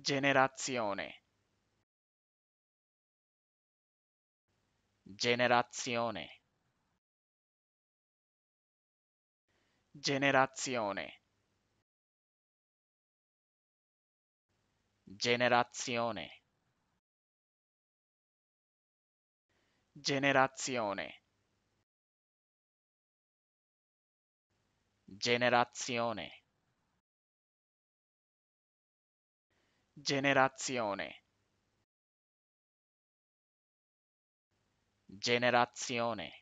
generazione generazione generazione generazione generazione generazione generazione generazione